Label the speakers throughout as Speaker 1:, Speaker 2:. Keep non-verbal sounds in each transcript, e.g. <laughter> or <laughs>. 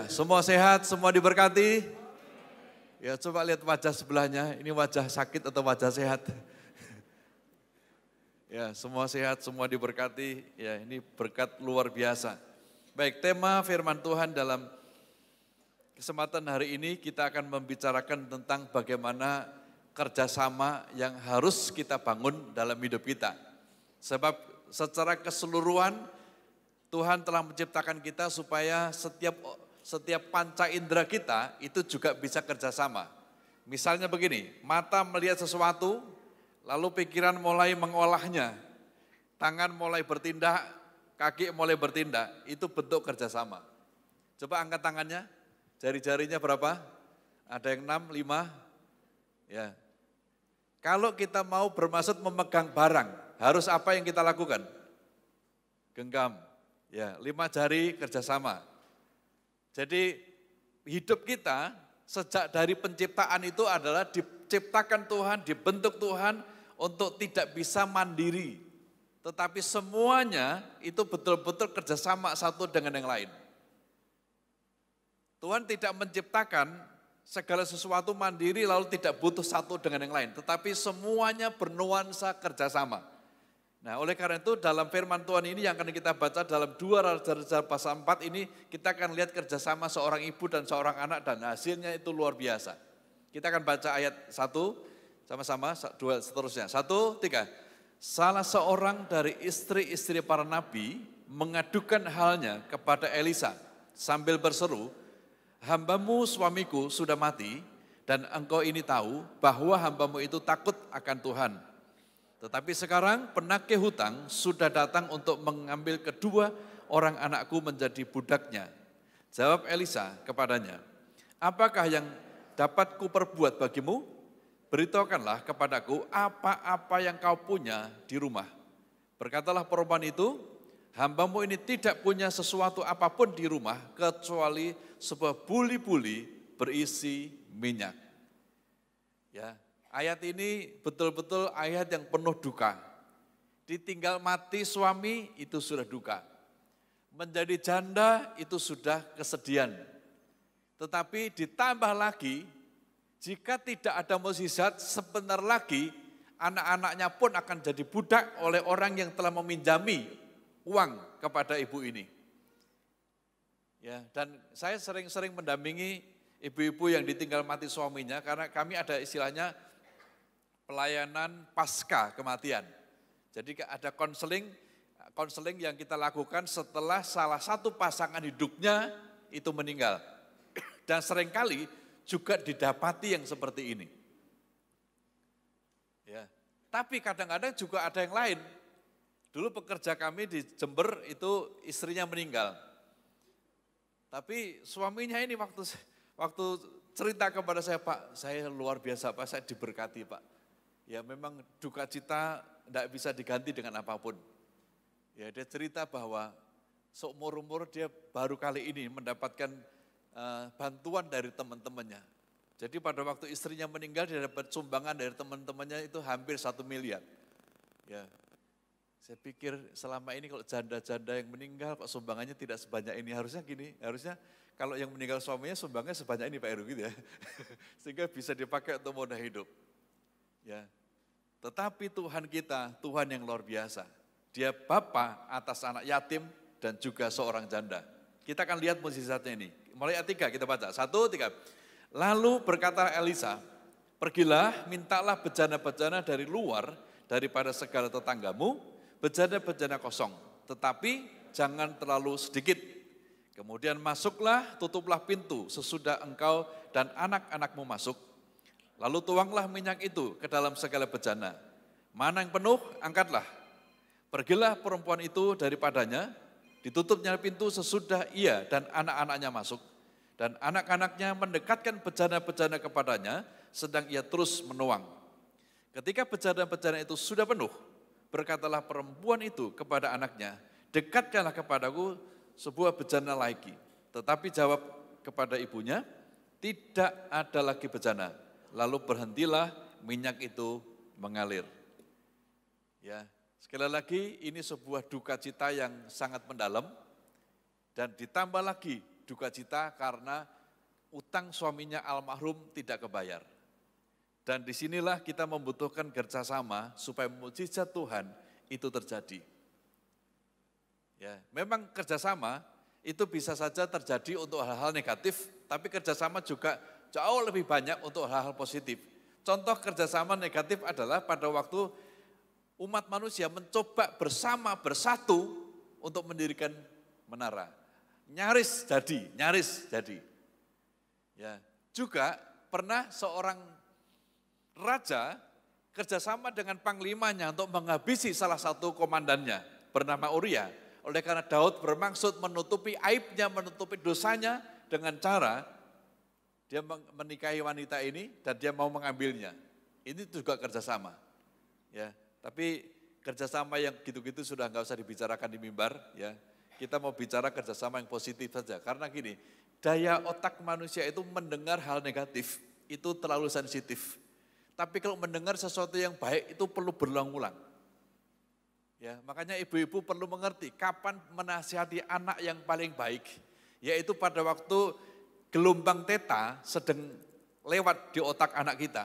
Speaker 1: Ya, semua sehat, semua diberkati. Ya coba lihat wajah sebelahnya, ini wajah sakit atau wajah sehat. <laughs> Ya semua sehat, semua diberkati. Ya ini berkat luar biasa. Baik tema firman Tuhan dalam kesempatan hari ini kita akan membicarakan tentang bagaimana kerjasama yang harus kita bangun dalam hidup kita. Sebab secara keseluruhan Tuhan telah menciptakan kita supaya setiap setiap panca indera kita itu juga bisa kerjasama. Misalnya begini, mata melihat sesuatu, lalu pikiran mulai mengolahnya, tangan mulai bertindak, kaki mulai bertindak, itu bentuk kerjasama. Coba angkat tangannya, jari-jarinya berapa? Ada yang enam, lima. ya. Kalau kita mau bermaksud memegang barang, harus apa yang kita lakukan? Genggam, ya, lima jari kerjasama, jadi hidup kita sejak dari penciptaan itu adalah diciptakan Tuhan, dibentuk Tuhan untuk tidak bisa mandiri. Tetapi semuanya itu betul-betul kerjasama satu dengan yang lain. Tuhan tidak menciptakan segala sesuatu mandiri lalu tidak butuh satu dengan yang lain. Tetapi semuanya bernuansa kerjasama. Nah oleh karena itu dalam firman Tuhan ini yang akan kita baca dalam dua raja-raja pasal 4 ini kita akan lihat kerjasama seorang ibu dan seorang anak dan hasilnya itu luar biasa. Kita akan baca ayat 1 sama-sama dua seterusnya. Satu, tiga. Salah seorang dari istri-istri para nabi mengadukan halnya kepada Elisa sambil berseru, hambamu suamiku sudah mati dan engkau ini tahu bahwa hambamu itu takut akan Tuhan tetapi sekarang penagih hutang sudah datang untuk mengambil kedua orang anakku menjadi budaknya. Jawab Elisa kepadanya, apakah yang dapat ku perbuat bagimu? Beritakanlah kepadaku apa-apa yang kau punya di rumah. Berkatalah perempuan itu, hambamu ini tidak punya sesuatu apapun di rumah kecuali sebuah buli-buli berisi minyak. Ya, Ayat ini betul-betul ayat yang penuh duka. Ditinggal mati suami itu sudah duka. Menjadi janda itu sudah kesedihan. Tetapi ditambah lagi, jika tidak ada musisat, sebentar lagi anak-anaknya pun akan jadi budak oleh orang yang telah meminjami uang kepada ibu ini. Ya, dan saya sering-sering mendampingi ibu-ibu yang ditinggal mati suaminya karena kami ada istilahnya pelayanan pasca kematian. Jadi ada konseling, konseling yang kita lakukan setelah salah satu pasangan hidupnya itu meninggal. Dan seringkali juga didapati yang seperti ini. Ya. Tapi kadang-kadang juga ada yang lain. Dulu pekerja kami di Jember itu istrinya meninggal. Tapi suaminya ini waktu waktu cerita kepada saya, Pak, saya luar biasa, Pak, saya diberkati, Pak ya memang duka cita tidak bisa diganti dengan apapun. Ya dia cerita bahwa seumur-umur dia baru kali ini mendapatkan uh, bantuan dari teman-temannya. Jadi pada waktu istrinya meninggal dia dapat sumbangan dari teman-temannya itu hampir satu miliar. Ya, saya pikir selama ini kalau janda-janda yang meninggal kok sumbangannya tidak sebanyak ini. Harusnya gini, harusnya kalau yang meninggal suaminya sumbangnya sebanyak ini Pak Heru gitu ya. <laughs> Sehingga bisa dipakai untuk modal hidup. Ya. Tetapi Tuhan kita, Tuhan yang luar biasa. Dia Bapa atas anak yatim dan juga seorang janda. Kita akan lihat musisatnya ini. Mulai ayat 3 kita baca. Satu, tiga. Lalu berkata Elisa, pergilah mintalah bejana-bejana dari luar daripada segala tetanggamu, bejana-bejana kosong. Tetapi jangan terlalu sedikit. Kemudian masuklah, tutuplah pintu sesudah engkau dan anak-anakmu masuk Lalu tuanglah minyak itu ke dalam segala bejana. Mana yang penuh, angkatlah. Pergilah perempuan itu daripadanya, ditutupnya pintu sesudah ia dan anak-anaknya masuk. Dan anak-anaknya mendekatkan bejana-bejana kepadanya, sedang ia terus menuang. Ketika bejana-bejana itu sudah penuh, berkatalah perempuan itu kepada anaknya, dekatkanlah kepadaku sebuah bejana lagi. Tetapi jawab kepada ibunya, tidak ada lagi bejana lalu berhentilah minyak itu mengalir. Ya, sekali lagi ini sebuah duka cita yang sangat mendalam dan ditambah lagi duka cita karena utang suaminya almarhum tidak kebayar. Dan disinilah kita membutuhkan kerjasama supaya mujizat Tuhan itu terjadi. Ya, memang kerjasama itu bisa saja terjadi untuk hal-hal negatif, tapi kerjasama juga jauh lebih banyak untuk hal-hal positif. Contoh kerjasama negatif adalah pada waktu umat manusia mencoba bersama bersatu untuk mendirikan menara. Nyaris jadi, nyaris jadi. Ya, juga pernah seorang raja kerjasama dengan panglimanya untuk menghabisi salah satu komandannya bernama Uria. Oleh karena Daud bermaksud menutupi aibnya, menutupi dosanya dengan cara dia menikahi wanita ini dan dia mau mengambilnya. Ini juga kerjasama. Ya, tapi kerjasama yang gitu-gitu sudah nggak usah dibicarakan di mimbar. Ya, kita mau bicara kerjasama yang positif saja. Karena gini, daya otak manusia itu mendengar hal negatif itu terlalu sensitif. Tapi kalau mendengar sesuatu yang baik itu perlu berulang-ulang. Ya, makanya ibu-ibu perlu mengerti kapan menasihati anak yang paling baik, yaitu pada waktu gelombang teta sedang lewat di otak anak kita.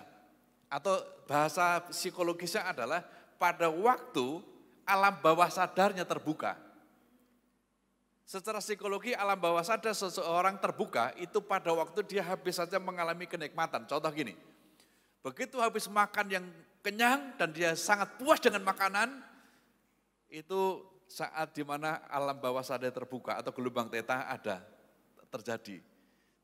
Speaker 1: Atau bahasa psikologisnya adalah pada waktu alam bawah sadarnya terbuka. Secara psikologi alam bawah sadar seseorang terbuka itu pada waktu dia habis saja mengalami kenikmatan. Contoh gini, begitu habis makan yang kenyang dan dia sangat puas dengan makanan, itu saat dimana alam bawah sadar terbuka atau gelombang teta ada terjadi.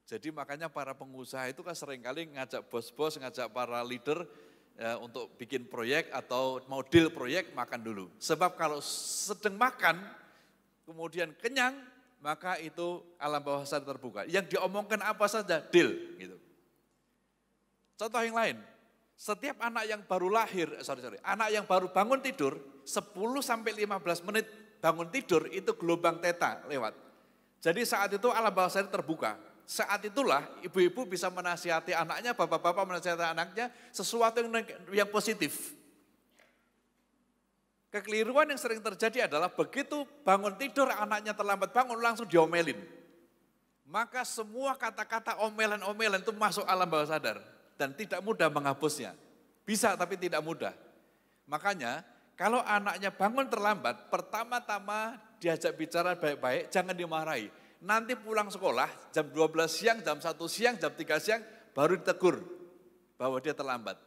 Speaker 1: Jadi makanya para pengusaha itu kan seringkali ngajak bos-bos, ngajak para leader ya, untuk bikin proyek atau mau deal proyek makan dulu. Sebab kalau sedang makan, kemudian kenyang, maka itu alam bawah sadar terbuka. Yang diomongkan apa saja, deal gitu. Contoh yang lain, setiap anak yang baru lahir, eh, sorry, sorry, anak yang baru bangun tidur, 10 sampai 15 menit bangun tidur itu gelombang teta lewat. Jadi saat itu alam bawah sadar terbuka saat itulah ibu-ibu bisa menasihati anaknya, bapak-bapak menasihati anaknya sesuatu yang, yang positif. Kekeliruan yang sering terjadi adalah begitu bangun tidur anaknya terlambat bangun langsung diomelin. Maka semua kata-kata omelan-omelan itu masuk alam bawah sadar dan tidak mudah menghapusnya. Bisa tapi tidak mudah. Makanya kalau anaknya bangun terlambat, pertama-tama diajak bicara baik-baik, jangan dimarahi nanti pulang sekolah jam 12 siang, jam 1 siang, jam 3 siang baru ditegur bahwa dia terlambat.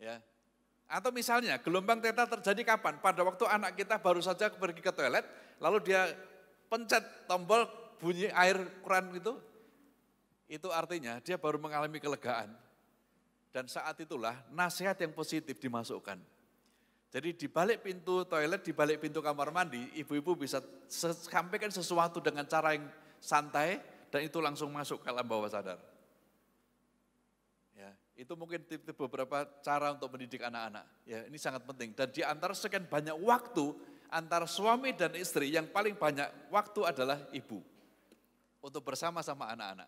Speaker 1: Ya. Atau misalnya gelombang teta terjadi kapan? Pada waktu anak kita baru saja pergi ke toilet, lalu dia pencet tombol bunyi air kran itu, itu artinya dia baru mengalami kelegaan. Dan saat itulah nasihat yang positif dimasukkan. Jadi di balik pintu toilet, di balik pintu kamar mandi, ibu-ibu bisa sampaikan sesuatu dengan cara yang santai dan itu langsung masuk ke alam bawah sadar. Ya, itu mungkin tipe beberapa cara untuk mendidik anak-anak. Ya, ini sangat penting. Dan di antara sekian banyak waktu antara suami dan istri yang paling banyak waktu adalah ibu untuk bersama-sama anak-anak.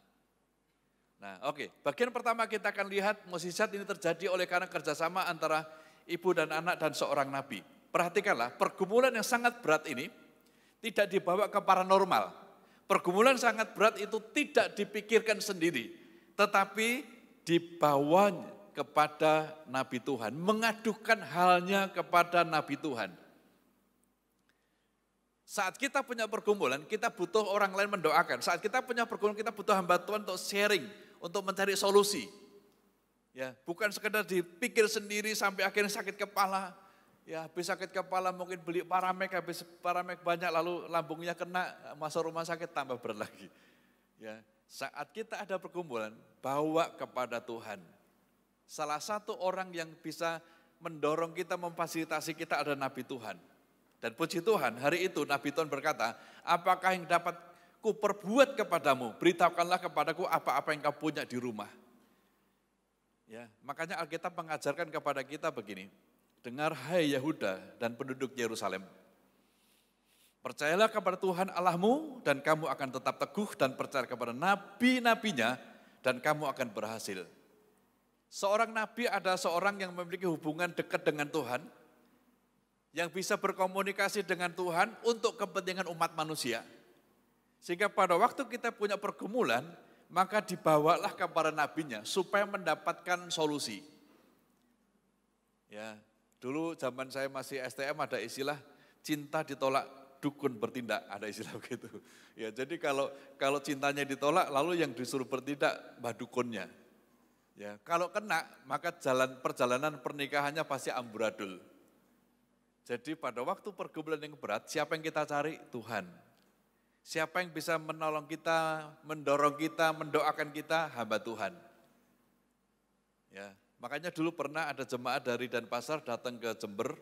Speaker 1: Nah, oke. Okay. Bagian pertama kita akan lihat musisat ini terjadi oleh karena kerjasama antara ibu dan anak dan seorang nabi. Perhatikanlah, pergumulan yang sangat berat ini tidak dibawa ke paranormal. Pergumulan sangat berat itu tidak dipikirkan sendiri, tetapi dibawa kepada Nabi Tuhan, mengadukan halnya kepada Nabi Tuhan. Saat kita punya pergumulan, kita butuh orang lain mendoakan. Saat kita punya pergumulan, kita butuh hamba Tuhan untuk sharing, untuk mencari solusi. Ya, bukan sekedar dipikir sendiri sampai akhirnya sakit kepala. Ya, habis sakit kepala mungkin beli paramek, habis paramek banyak lalu lambungnya kena, masuk rumah sakit tambah berat Ya, saat kita ada perkumpulan bawa kepada Tuhan. Salah satu orang yang bisa mendorong kita, memfasilitasi kita ada Nabi Tuhan. Dan puji Tuhan, hari itu Nabi Tuhan berkata, apakah yang dapat ku perbuat kepadamu, beritahukanlah kepadaku apa-apa yang kau punya di rumah Ya, makanya Alkitab mengajarkan kepada kita begini, dengar hai Yahuda dan penduduk Yerusalem. Percayalah kepada Tuhan Allahmu dan kamu akan tetap teguh dan percaya kepada nabi-nabinya dan kamu akan berhasil. Seorang nabi ada seorang yang memiliki hubungan dekat dengan Tuhan, yang bisa berkomunikasi dengan Tuhan untuk kepentingan umat manusia. Sehingga pada waktu kita punya pergumulan, maka dibawalah kepada nabinya supaya mendapatkan solusi. Ya, dulu zaman saya masih STM ada istilah cinta ditolak dukun bertindak, ada istilah <laughs> begitu. Ya, jadi kalau kalau cintanya ditolak lalu yang disuruh bertindak mbah dukunnya. Ya, kalau kena maka jalan perjalanan pernikahannya pasti amburadul. Jadi pada waktu pergumulan yang berat, siapa yang kita cari? Tuhan. Siapa yang bisa menolong kita, mendorong kita, mendoakan kita? Hamba Tuhan. Ya, makanya dulu pernah ada jemaat dari Denpasar datang ke Jember.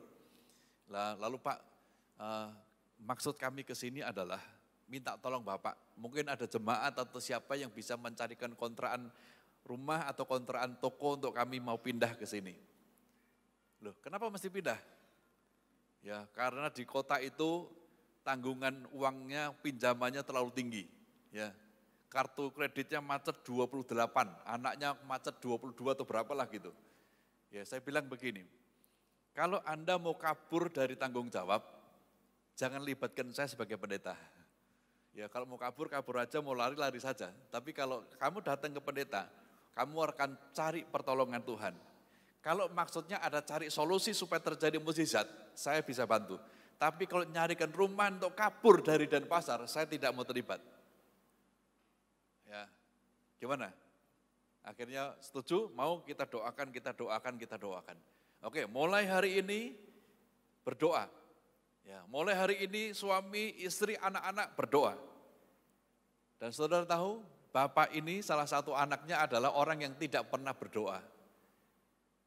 Speaker 1: Lalu Pak, eh, maksud kami ke sini adalah minta tolong Bapak. Mungkin ada jemaat atau siapa yang bisa mencarikan kontraan rumah atau kontraan toko untuk kami mau pindah ke sini. Loh, kenapa mesti pindah? Ya, karena di kota itu tanggungan uangnya, pinjamannya terlalu tinggi. Ya, kartu kreditnya macet 28, anaknya macet 22 atau berapa lah gitu. Ya, saya bilang begini, kalau Anda mau kabur dari tanggung jawab, jangan libatkan saya sebagai pendeta. Ya, kalau mau kabur, kabur aja, mau lari, lari saja. Tapi kalau kamu datang ke pendeta, kamu akan cari pertolongan Tuhan. Kalau maksudnya ada cari solusi supaya terjadi mukjizat, saya bisa bantu. Tapi kalau nyarikan rumah untuk kabur dari dan pasar, saya tidak mau terlibat. Ya, gimana? Akhirnya setuju, mau kita doakan, kita doakan, kita doakan. Oke, mulai hari ini berdoa. Ya, mulai hari ini suami, istri, anak-anak berdoa. Dan saudara tahu, bapak ini salah satu anaknya adalah orang yang tidak pernah berdoa.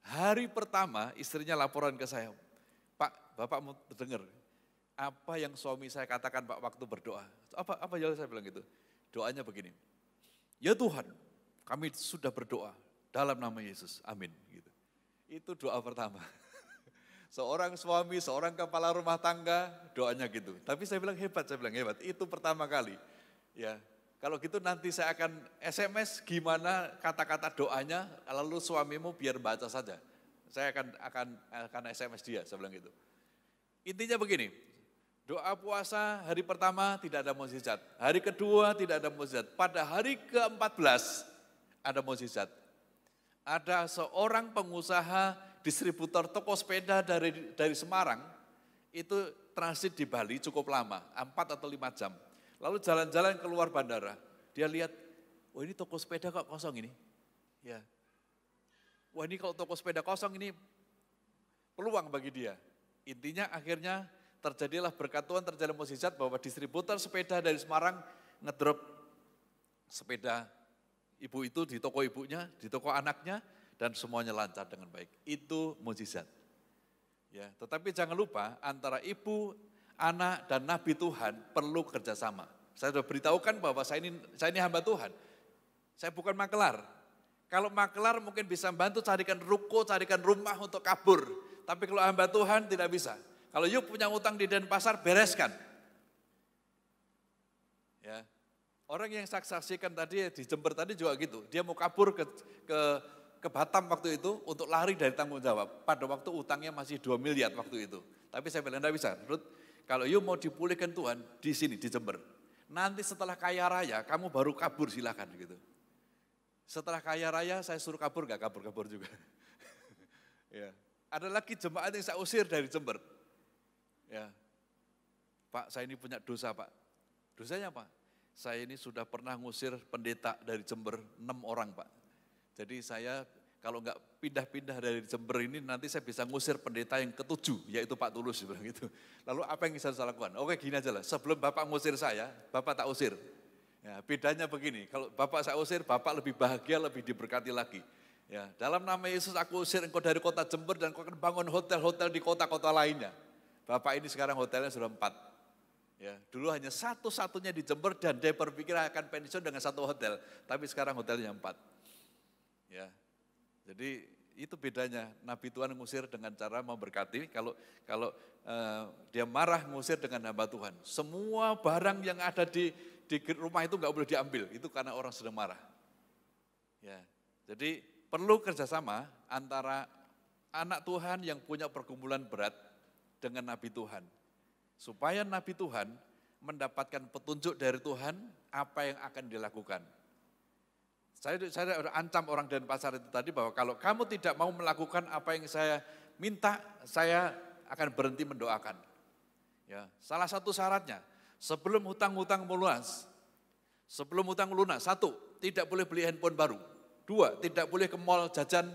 Speaker 1: Hari pertama istrinya laporan ke saya, Pak, Bapak mau dengar apa yang suami saya katakan Pak waktu berdoa. Apa apa yang saya bilang gitu. Doanya begini. Ya Tuhan, kami sudah berdoa dalam nama Yesus. Amin gitu. Itu doa pertama. <laughs> Seorang suami, seorang kepala rumah tangga, doanya gitu. Tapi saya bilang hebat, saya bilang hebat. Itu pertama kali. Ya, kalau gitu nanti saya akan SMS gimana kata-kata doanya, lalu suamimu biar baca saja. Saya akan akan akan SMS dia, sebelum itu Intinya begini, doa puasa hari pertama tidak ada mukjizat, hari kedua tidak ada mukjizat, pada hari ke-14 ada mukjizat. Ada seorang pengusaha distributor toko sepeda dari dari Semarang itu transit di Bali cukup lama, 4 atau 5 jam. Lalu jalan-jalan keluar bandara, dia lihat, oh ini toko sepeda kok kosong ini. Ya, Wah ini kalau toko sepeda kosong ini peluang bagi dia. Intinya akhirnya terjadilah berkat Tuhan, terjadi mukjizat bahwa distributor sepeda dari Semarang ngedrop sepeda ibu itu di toko ibunya, di toko anaknya, dan semuanya lancar dengan baik. Itu mukjizat. Ya, tetapi jangan lupa antara ibu, anak, dan nabi Tuhan perlu kerjasama. Saya sudah beritahukan bahwa saya ini, saya ini hamba Tuhan. Saya bukan makelar, kalau makelar mungkin bisa membantu carikan ruko, carikan rumah untuk kabur. Tapi kalau hamba Tuhan tidak bisa. Kalau yuk punya utang di Denpasar, bereskan. Ya. Orang yang saksikan tadi di Jember tadi juga gitu. Dia mau kabur ke, ke ke Batam waktu itu untuk lari dari tanggung jawab. Pada waktu utangnya masih 2 miliar waktu itu. Tapi saya bilang, tidak bisa. Ruth, kalau yuk mau dipulihkan Tuhan, di sini, di Jember. Nanti setelah kaya raya, kamu baru kabur silahkan gitu. Setelah kaya raya saya suruh kabur, gak kabur-kabur juga. <laughs> ya. Ada lagi jemaat yang saya usir dari Jember. Ya. Pak, saya ini punya dosa Pak. Dosanya apa? Saya ini sudah pernah ngusir pendeta dari Jember, enam orang Pak. Jadi saya kalau nggak pindah-pindah dari Jember ini nanti saya bisa ngusir pendeta yang ketujuh, yaitu Pak Tulus. gitu. Lalu apa yang saya lakukan? Oke gini aja lah, sebelum Bapak ngusir saya, Bapak tak usir Ya, bedanya begini, kalau Bapak saya usir, Bapak lebih bahagia, lebih diberkati lagi. Ya, dalam nama Yesus aku usir engkau dari kota Jember dan kau akan bangun hotel-hotel di kota-kota lainnya. Bapak ini sekarang hotelnya sudah empat. Ya, dulu hanya satu-satunya di Jember dan dia berpikir akan pensiun dengan satu hotel. Tapi sekarang hotelnya empat. Ya, jadi itu bedanya Nabi Tuhan ngusir dengan cara memberkati. Kalau kalau uh, dia marah ngusir dengan hamba Tuhan. Semua barang yang ada di di rumah itu nggak boleh diambil, itu karena orang sedang marah. Ya, jadi perlu kerjasama antara anak Tuhan yang punya pergumulan berat dengan Nabi Tuhan. Supaya Nabi Tuhan mendapatkan petunjuk dari Tuhan apa yang akan dilakukan. Saya, saya ancam orang dan pasar itu tadi bahwa kalau kamu tidak mau melakukan apa yang saya minta, saya akan berhenti mendoakan. Ya, salah satu syaratnya, Sebelum hutang-hutang meluas, sebelum hutang lunas, satu, tidak boleh beli handphone baru. Dua, tidak boleh ke mall jajan,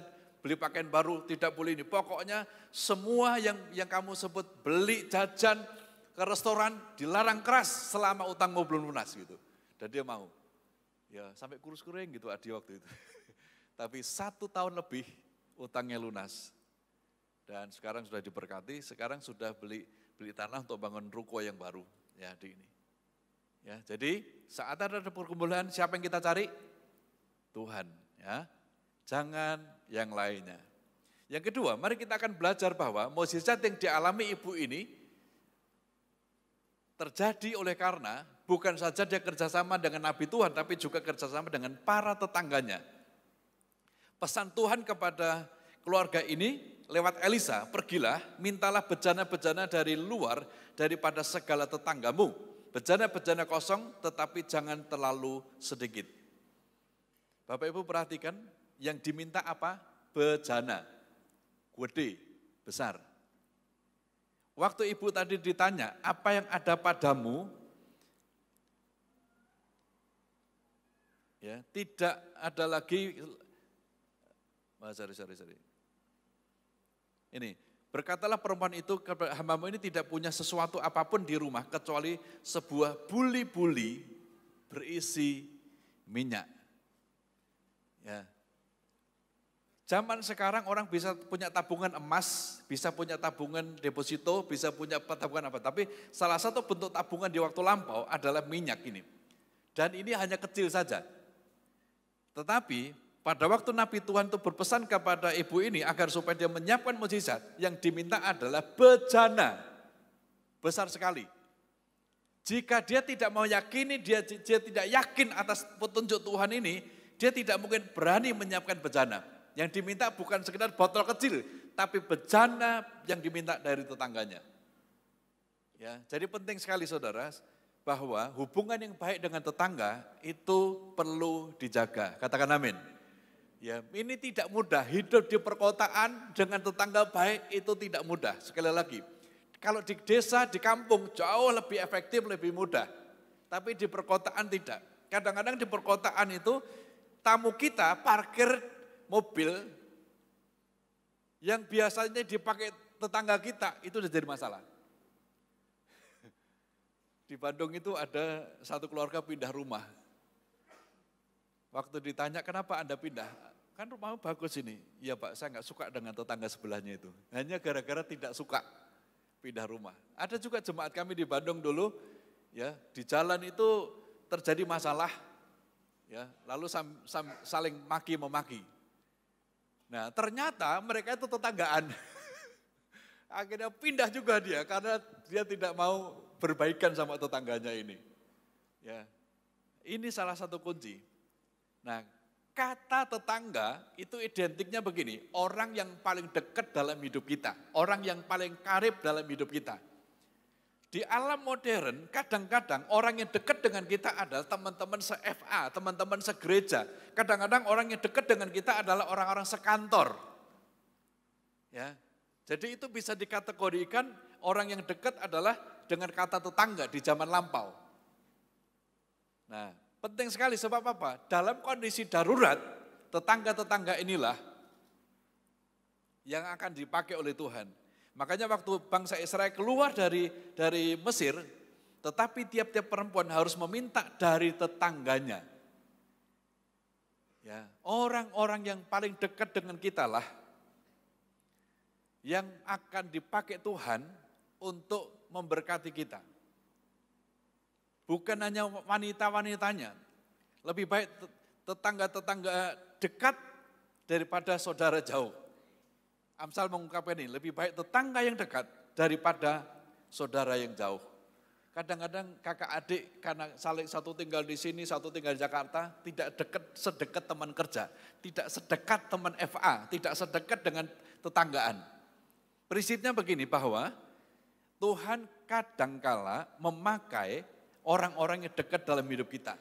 Speaker 1: beli pakaian baru, tidak boleh ini. Pokoknya semua yang yang kamu sebut beli jajan ke restoran dilarang keras selama utangmu belum lunas gitu. Dan dia mau. Ya sampai kurus kering gitu Adi waktu itu. <laughs> Tapi satu tahun lebih utangnya lunas. Dan sekarang sudah diberkati, sekarang sudah beli beli tanah untuk bangun ruko yang baru. Ya, di ini. Ya, jadi saat ada perkumpulan siapa yang kita cari? Tuhan, ya. Jangan yang lainnya. Yang kedua, mari kita akan belajar bahwa mukjizat yang dialami ibu ini terjadi oleh karena bukan saja dia kerjasama dengan Nabi Tuhan, tapi juga kerjasama dengan para tetangganya. Pesan Tuhan kepada keluarga ini lewat Elisa, pergilah, mintalah bejana-bejana dari luar daripada segala tetanggamu. Bejana-bejana kosong, tetapi jangan terlalu sedikit. Bapak Ibu perhatikan, yang diminta apa? Bejana, gede, besar. Waktu ibu tadi ditanya, apa yang ada padamu? Ya, tidak ada lagi, oh, sorry, sorry, sorry ini, berkatalah perempuan itu, hambamu ini tidak punya sesuatu apapun di rumah kecuali sebuah buli-buli berisi minyak. Ya. Zaman sekarang orang bisa punya tabungan emas, bisa punya tabungan deposito, bisa punya tabungan apa. Tapi salah satu bentuk tabungan di waktu lampau adalah minyak ini. Dan ini hanya kecil saja. Tetapi pada waktu Nabi Tuhan itu berpesan kepada ibu ini agar supaya dia menyiapkan mujizat, yang diminta adalah bejana. Besar sekali. Jika dia tidak mau yakini, dia, dia tidak yakin atas petunjuk Tuhan ini, dia tidak mungkin berani menyiapkan bejana. Yang diminta bukan sekedar botol kecil, tapi bejana yang diminta dari tetangganya. Ya, jadi penting sekali saudara, bahwa hubungan yang baik dengan tetangga itu perlu dijaga. Katakan amin. Ya, ini tidak mudah. Hidup di perkotaan dengan tetangga baik itu tidak mudah. Sekali lagi, kalau di desa, di kampung jauh lebih efektif, lebih mudah. Tapi di perkotaan tidak. Kadang-kadang di perkotaan itu tamu kita parkir mobil yang biasanya dipakai tetangga kita itu sudah jadi masalah. <laughs> Di Bandung itu ada satu keluarga pindah rumah. Waktu ditanya kenapa Anda pindah, kan rumahmu bagus ini. ya Pak, saya nggak suka dengan tetangga sebelahnya itu. Hanya gara-gara tidak suka pindah rumah. Ada juga jemaat kami di Bandung dulu, ya di jalan itu terjadi masalah, ya lalu sam, sam, saling maki memaki. Nah ternyata mereka itu tetanggaan. <laughs> Akhirnya pindah juga dia karena dia tidak mau berbaikan sama tetangganya ini. Ya, ini salah satu kunci. Nah, Kata tetangga itu identiknya begini, orang yang paling dekat dalam hidup kita, orang yang paling karib dalam hidup kita. Di alam modern, kadang-kadang orang yang dekat dengan kita adalah teman-teman se-FA, teman-teman segereja. Kadang-kadang orang yang dekat dengan kita adalah orang-orang sekantor. Ya, jadi itu bisa dikategorikan orang yang dekat adalah dengan kata tetangga di zaman lampau. Nah, Penting sekali sebab apa? Dalam kondisi darurat, tetangga-tetangga inilah yang akan dipakai oleh Tuhan. Makanya waktu bangsa Israel keluar dari dari Mesir, tetapi tiap-tiap perempuan harus meminta dari tetangganya. Ya, orang-orang yang paling dekat dengan kita lah yang akan dipakai Tuhan untuk memberkati kita. Bukan hanya wanita-wanitanya. Lebih baik tetangga-tetangga dekat daripada saudara jauh. Amsal mengungkapkan ini, lebih baik tetangga yang dekat daripada saudara yang jauh. Kadang-kadang kakak adik karena saling satu tinggal di sini, satu tinggal di Jakarta, tidak dekat sedekat teman kerja, tidak sedekat teman FA, tidak sedekat dengan tetanggaan. Prinsipnya begini bahwa Tuhan kadangkala memakai orang-orang yang dekat dalam hidup kita.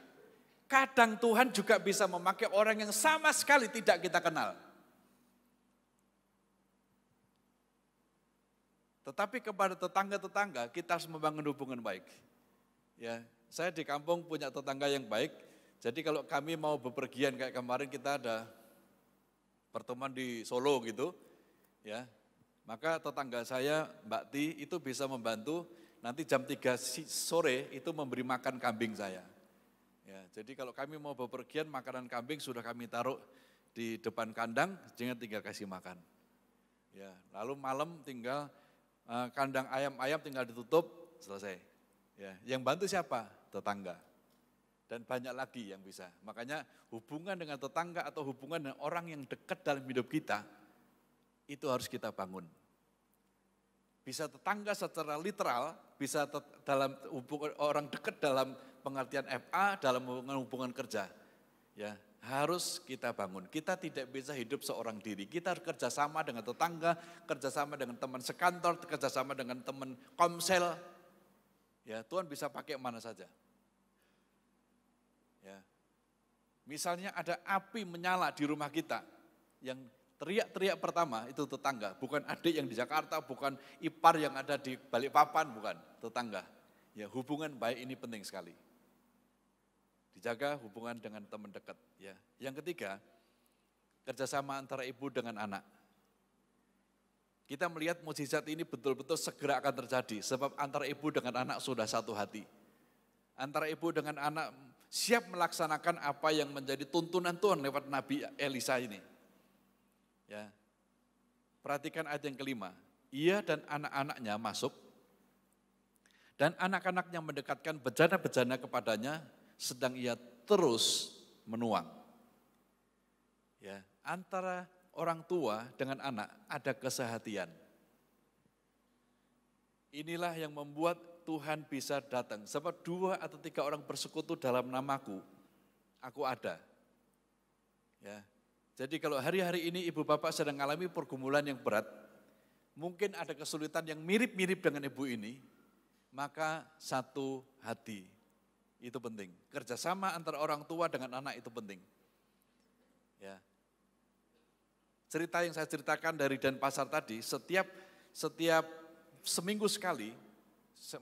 Speaker 1: Kadang Tuhan juga bisa memakai orang yang sama sekali tidak kita kenal. Tetapi kepada tetangga-tetangga kita harus membangun hubungan baik. Ya, saya di kampung punya tetangga yang baik. Jadi kalau kami mau bepergian kayak kemarin kita ada pertemuan di Solo gitu, ya. Maka tetangga saya Mbak Ti itu bisa membantu nanti jam 3 sore itu memberi makan kambing saya. Ya, jadi kalau kami mau bepergian makanan kambing sudah kami taruh di depan kandang, jangan tinggal kasih makan. Ya, lalu malam tinggal uh, kandang ayam-ayam tinggal ditutup, selesai. Ya, yang bantu siapa? Tetangga. Dan banyak lagi yang bisa. Makanya hubungan dengan tetangga atau hubungan dengan orang yang dekat dalam hidup kita, itu harus kita bangun. Bisa tetangga secara literal, bisa dalam hubungan, orang dekat dalam pengertian FA, dalam hubungan, hubungan kerja. Ya, harus kita bangun. Kita tidak bisa hidup seorang diri. Kita harus sama dengan tetangga, kerja sama dengan teman sekantor, kerja sama dengan teman komsel. Ya, Tuhan bisa pakai mana saja. Ya. Misalnya ada api menyala di rumah kita yang Teriak-teriak pertama itu tetangga, bukan adik yang di Jakarta, bukan ipar yang ada di Balikpapan, bukan tetangga. Ya hubungan baik ini penting sekali. Dijaga hubungan dengan teman dekat. Ya. Yang ketiga, kerjasama antara ibu dengan anak. Kita melihat mujizat ini betul-betul segera akan terjadi, sebab antara ibu dengan anak sudah satu hati. Antara ibu dengan anak siap melaksanakan apa yang menjadi tuntunan Tuhan lewat Nabi Elisa ini. Ya. Perhatikan ayat yang kelima. Ia dan anak-anaknya masuk dan anak-anaknya mendekatkan bejana-bejana kepadanya sedang ia terus menuang. Ya, antara orang tua dengan anak ada kesehatian. Inilah yang membuat Tuhan bisa datang. Sebab dua atau tiga orang bersekutu dalam namaku, aku ada. Ya, jadi kalau hari-hari ini ibu bapak sedang mengalami pergumulan yang berat, mungkin ada kesulitan yang mirip-mirip dengan ibu ini, maka satu hati itu penting. Kerjasama antara orang tua dengan anak itu penting. Ya. Cerita yang saya ceritakan dari Denpasar tadi, setiap setiap seminggu sekali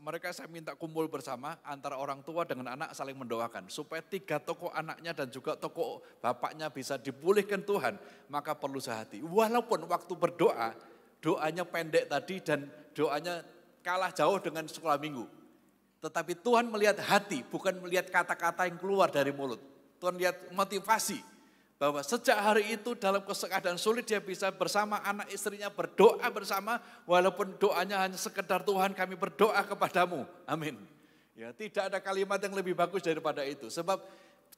Speaker 1: mereka saya minta kumpul bersama antara orang tua dengan anak saling mendoakan supaya tiga toko anaknya dan juga toko bapaknya bisa dipulihkan Tuhan maka perlu sehati walaupun waktu berdoa doanya pendek tadi dan doanya kalah jauh dengan sekolah minggu tetapi Tuhan melihat hati bukan melihat kata-kata yang keluar dari mulut Tuhan lihat motivasi bahwa sejak hari itu dalam keadaan sulit dia bisa bersama anak istrinya berdoa bersama walaupun doanya hanya sekedar Tuhan kami berdoa kepadamu. Amin. Ya, tidak ada kalimat yang lebih bagus daripada itu sebab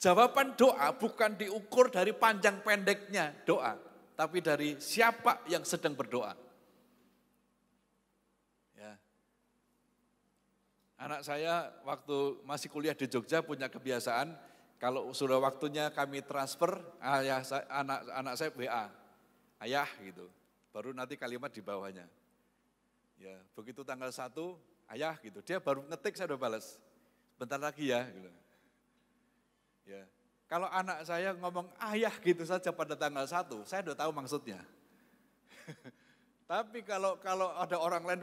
Speaker 1: jawaban doa bukan diukur dari panjang pendeknya doa, tapi dari siapa yang sedang berdoa. Ya. Anak saya waktu masih kuliah di Jogja punya kebiasaan kalau sudah waktunya kami transfer, ayah, ya, anak, anak saya WA, ayah gitu. Baru nanti kalimat di bawahnya. Ya, begitu tanggal 1, ayah gitu. Dia baru ngetik saya udah bales. Bentar lagi ya gitu. Ya. Kalau anak saya ngomong ayah gitu saja pada tanggal 1, saya udah tahu maksudnya. <laughs> Tapi kalau kalau ada orang lain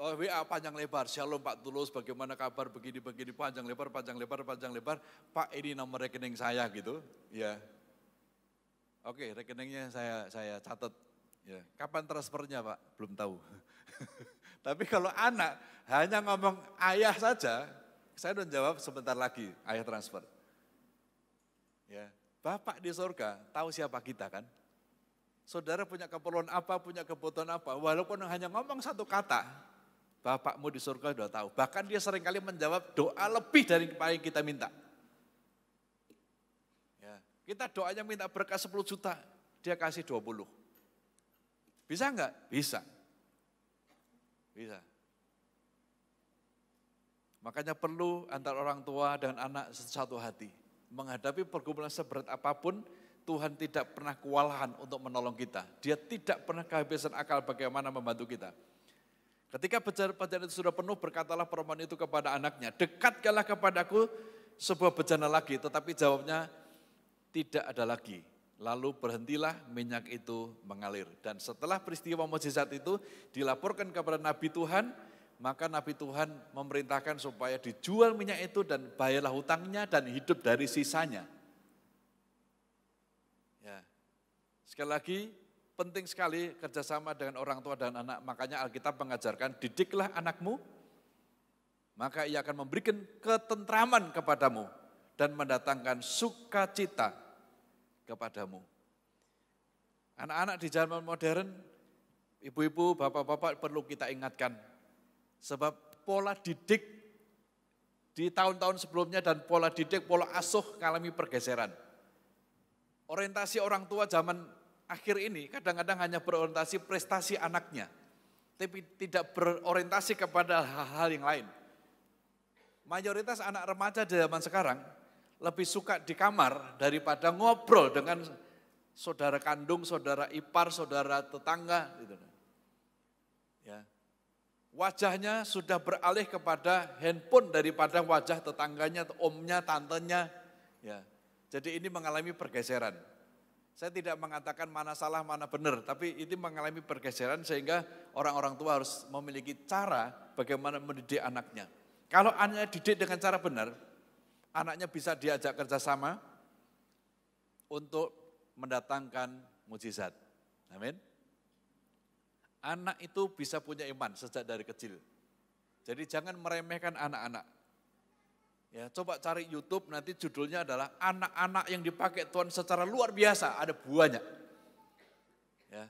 Speaker 1: Oh, WA panjang lebar, shalom Pak Tulus, bagaimana kabar begini-begini, panjang lebar, panjang lebar, panjang lebar, Pak ini nomor rekening saya gitu, ya. Oke, rekeningnya saya saya catat. Ya. Kapan transfernya Pak? Belum tahu. <laughs> Tapi kalau anak hanya ngomong ayah saja, saya udah jawab sebentar lagi, ayah transfer. Ya, Bapak di surga tahu siapa kita kan? Saudara punya keperluan apa, punya kebutuhan apa. Walaupun hanya ngomong satu kata, Bapakmu di surga sudah tahu. Bahkan dia seringkali menjawab doa lebih dari yang kita minta. Ya, kita doanya minta berkah 10 juta, dia kasih 20. Bisa enggak? Bisa. Bisa. Makanya perlu antara orang tua dan anak satu hati. Menghadapi pergumulan seberat apapun, Tuhan tidak pernah kewalahan untuk menolong kita. Dia tidak pernah kehabisan akal bagaimana membantu kita. Ketika bejana itu sudah penuh, berkatalah perempuan itu kepada anaknya, dekatkanlah kepadaku sebuah bejana lagi. Tetapi jawabnya, tidak ada lagi. Lalu berhentilah minyak itu mengalir. Dan setelah peristiwa mujizat itu dilaporkan kepada Nabi Tuhan, maka Nabi Tuhan memerintahkan supaya dijual minyak itu dan bayarlah hutangnya dan hidup dari sisanya. Sekali lagi, penting sekali kerjasama dengan orang tua dan anak. Makanya Alkitab mengajarkan, didiklah anakmu, maka ia akan memberikan ketentraman kepadamu dan mendatangkan sukacita kepadamu. Anak-anak di zaman modern, ibu-ibu, bapak-bapak perlu kita ingatkan. Sebab pola didik di tahun-tahun sebelumnya dan pola didik, pola asuh mengalami pergeseran. Orientasi orang tua zaman akhir ini kadang-kadang hanya berorientasi prestasi anaknya, tapi tidak berorientasi kepada hal-hal yang lain. Mayoritas anak remaja di zaman sekarang lebih suka di kamar daripada ngobrol dengan saudara kandung, saudara ipar, saudara tetangga. Gitu. Ya. Wajahnya sudah beralih kepada handphone daripada wajah tetangganya, omnya, tantenya. Ya. Jadi ini mengalami pergeseran. Saya tidak mengatakan mana salah, mana benar, tapi ini mengalami pergeseran sehingga orang-orang tua harus memiliki cara bagaimana mendidik anaknya. Kalau anaknya didik dengan cara benar, anaknya bisa diajak kerjasama untuk mendatangkan mujizat. Amin. Anak itu bisa punya iman sejak dari kecil. Jadi jangan meremehkan anak-anak. Ya, coba cari YouTube nanti judulnya adalah anak-anak yang dipakai Tuhan secara luar biasa, ada banyak. Ya.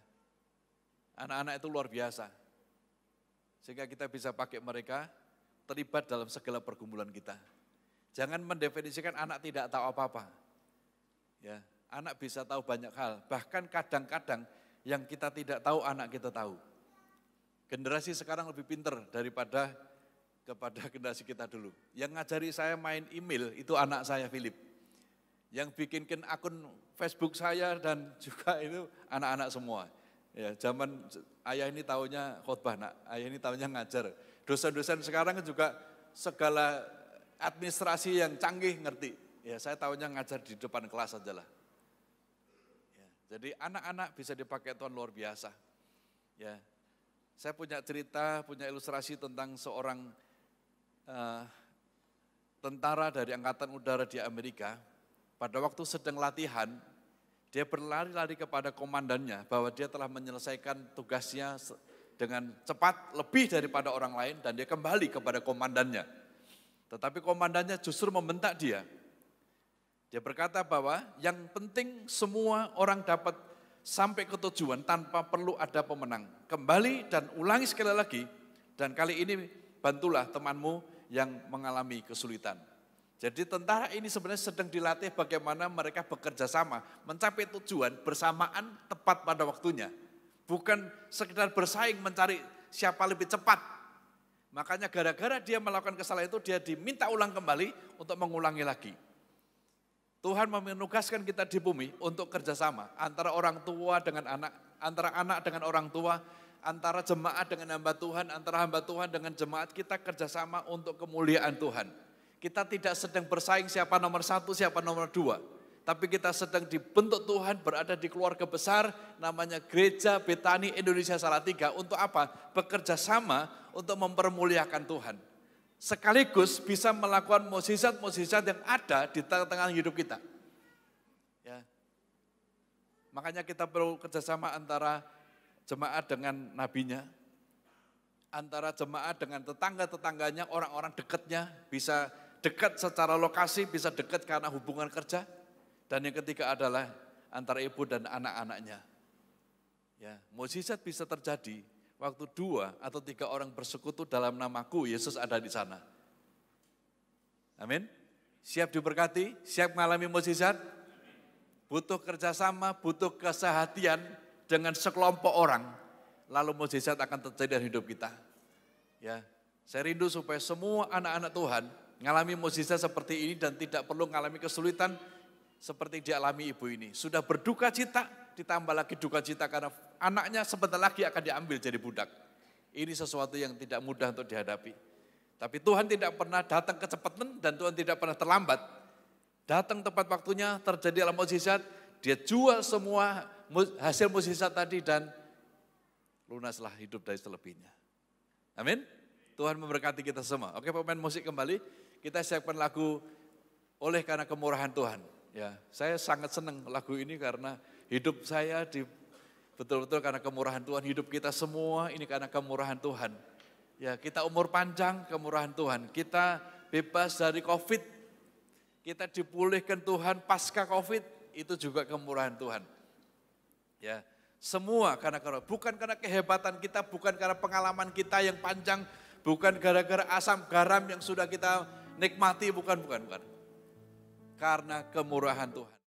Speaker 1: Anak-anak itu luar biasa. Sehingga kita bisa pakai mereka terlibat dalam segala pergumulan kita. Jangan mendefinisikan anak tidak tahu apa-apa. Ya, anak bisa tahu banyak hal, bahkan kadang-kadang yang kita tidak tahu anak kita tahu. Generasi sekarang lebih pinter daripada kepada generasi kita dulu. Yang ngajari saya main email itu anak saya Philip. Yang bikinkan akun Facebook saya dan <laughs> juga itu anak-anak semua. Ya, zaman ayah ini tahunya khotbah nak, ayah ini tahunya ngajar. Dosen-dosen sekarang juga segala administrasi yang canggih ngerti. Ya, saya tahunya ngajar di depan kelas saja lah. Ya, jadi anak-anak bisa dipakai Tuhan luar biasa. Ya, saya punya cerita, punya ilustrasi tentang seorang Eh, tentara dari Angkatan Udara di Amerika, pada waktu sedang latihan, dia berlari-lari kepada komandannya bahwa dia telah menyelesaikan tugasnya dengan cepat lebih daripada orang lain dan dia kembali kepada komandannya. Tetapi komandannya justru membentak dia. Dia berkata bahwa yang penting semua orang dapat sampai ke tujuan tanpa perlu ada pemenang. Kembali dan ulangi sekali lagi dan kali ini bantulah temanmu yang mengalami kesulitan. Jadi tentara ini sebenarnya sedang dilatih bagaimana mereka bekerja sama, mencapai tujuan bersamaan tepat pada waktunya. Bukan sekedar bersaing mencari siapa lebih cepat. Makanya gara-gara dia melakukan kesalahan itu dia diminta ulang kembali untuk mengulangi lagi. Tuhan menugaskan kita di bumi untuk kerjasama antara orang tua dengan anak, antara anak dengan orang tua, antara jemaat dengan hamba Tuhan, antara hamba Tuhan dengan jemaat, kita kerjasama untuk kemuliaan Tuhan. Kita tidak sedang bersaing siapa nomor satu, siapa nomor dua. Tapi kita sedang dibentuk Tuhan berada di keluarga besar namanya Gereja Betani Indonesia Salatiga. Untuk apa? Bekerja sama untuk mempermuliakan Tuhan. Sekaligus bisa melakukan mukjizat-mukjizat yang ada di tengah-tengah hidup kita. Ya. Makanya kita perlu kerjasama antara jemaat dengan nabinya, antara jemaat dengan tetangga-tetangganya, orang-orang dekatnya, bisa dekat secara lokasi, bisa dekat karena hubungan kerja. Dan yang ketiga adalah antara ibu dan anak-anaknya. Ya, mujizat bisa terjadi waktu dua atau tiga orang bersekutu dalam namaku, Yesus ada di sana. Amin. Siap diberkati, siap mengalami mujizat, butuh kerjasama, butuh kesehatian, dengan sekelompok orang, lalu mujizat akan terjadi dalam hidup kita. Ya, saya rindu supaya semua anak-anak Tuhan mengalami mujizat seperti ini dan tidak perlu mengalami kesulitan seperti dialami ibu ini. Sudah berduka cita, ditambah lagi duka cita karena anaknya sebentar lagi akan diambil jadi budak. Ini sesuatu yang tidak mudah untuk dihadapi. Tapi Tuhan tidak pernah datang kecepatan dan Tuhan tidak pernah terlambat. Datang tepat waktunya, terjadi alam mujizat, dia jual semua hasil musisa tadi dan lunaslah hidup dari selebihnya. Amin. Tuhan memberkati kita semua. Oke pemain musik kembali, kita siapkan lagu oleh karena kemurahan Tuhan. Ya, saya sangat senang lagu ini karena hidup saya di betul-betul karena kemurahan Tuhan, hidup kita semua ini karena kemurahan Tuhan. Ya, kita umur panjang kemurahan Tuhan. Kita bebas dari Covid. Kita dipulihkan Tuhan pasca Covid, itu juga kemurahan Tuhan. Ya, semua karena karena bukan karena kehebatan kita, bukan karena pengalaman kita yang panjang, bukan gara-gara asam garam yang
Speaker 2: sudah kita nikmati, bukan bukan bukan. Karena kemurahan Tuhan.